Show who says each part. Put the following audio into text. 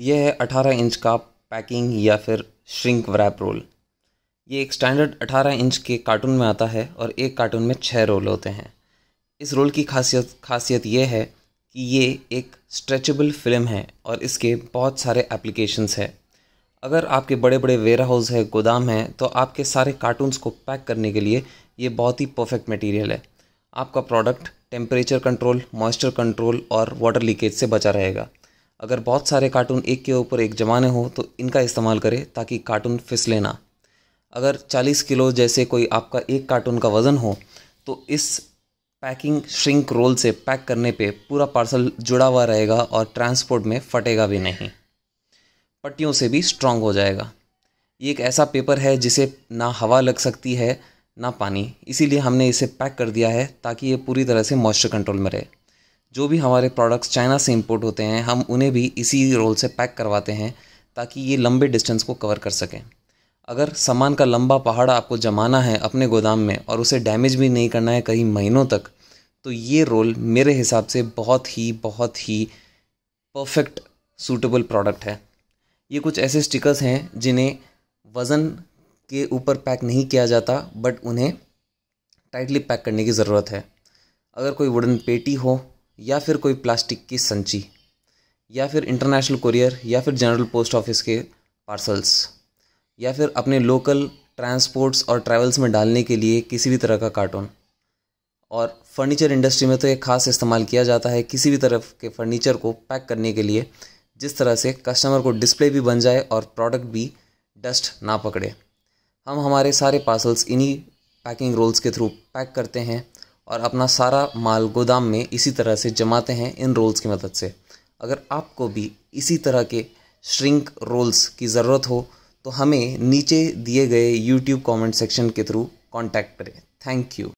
Speaker 1: यह है अठारह इंच का पैकिंग या फिर श्रिंक व्रैप रोल ये एक स्टैंडर्ड अठारह इंच के कार्टून में आता है और एक कार्टून में छः रोल होते हैं इस रोल की खासियत खासियत ये है कि ये एक स्ट्रेचेबल फिल्म है और इसके बहुत सारे एप्लीकेशंस है अगर आपके बड़े बड़े वेयर हाउस है गोदाम है तो आपके सारे कार्टून्स को पैक करने के लिए ये बहुत ही परफेक्ट मटेरियल है आपका product temperature control moisture control और वाटर लीकेज से बचा रहेगा अगर बहुत सारे कार्टून एक के ऊपर एक जमाने हो तो इनका इस्तेमाल करें ताकि कार्टून फिसले ना अगर 40 किलो जैसे कोई आपका एक कार्टून का वज़न हो तो इस पैकिंग श्रिंक रोल से पैक करने पे पूरा पार्सल जुड़ा हुआ रहेगा और ट्रांसपोर्ट में फटेगा भी नहीं पट्टियों से भी स्ट्रांग हो जाएगा ये एक ऐसा पेपर है जिसे ना हवा लग सकती है ना पानी इसीलिए हमने इसे पैक कर दिया है ताकि ये पूरी तरह से मॉइस्चर कंट्रोल में रहे जो भी हमारे प्रोडक्ट्स चाइना से इम्पोर्ट होते हैं हम उन्हें भी इसी रोल से पैक करवाते हैं ताकि ये लंबे डिस्टेंस को कवर कर सकें अगर सामान का लंबा पहाड़ आपको जमाना है अपने गोदाम में और उसे डैमेज भी नहीं करना है कई महीनों तक तो ये रोल मेरे हिसाब से बहुत ही बहुत ही परफेक्ट सूटेबल प्रोडक्ट है ये कुछ ऐसे स्टिकर्स हैं जिन्हें वज़न के ऊपर पैक नहीं किया जाता बट उन्हें टाइटली पैक करने की ज़रूरत है अगर कोई वुडन पेटी हो या फिर कोई प्लास्टिक की संची या फिर इंटरनेशनल कुरियर या फिर जनरल पोस्ट ऑफिस के पार्सल्स या फिर अपने लोकल ट्रांसपोर्ट्स और ट्रैवल्स में डालने के लिए किसी भी तरह का कार्टून और फर्नीचर इंडस्ट्री में तो एक खास इस्तेमाल किया जाता है किसी भी तरफ के फर्नीचर को पैक करने के लिए जिस तरह से कस्टमर को डिस्प्ले भी बन जाए और प्रोडक्ट भी डस्ट ना पकड़े हम हमारे सारे पार्सल्स इन्हीं पैकिंग रोल्स के थ्रू पैक करते हैं और अपना सारा माल गोदाम में इसी तरह से जमाते हैं इन रोल्स की मदद से अगर आपको भी इसी तरह के श्रिंक रोल्स की ज़रूरत हो तो हमें नीचे दिए गए यूट्यूब कमेंट सेक्शन के थ्रू कांटेक्ट करें थैंक यू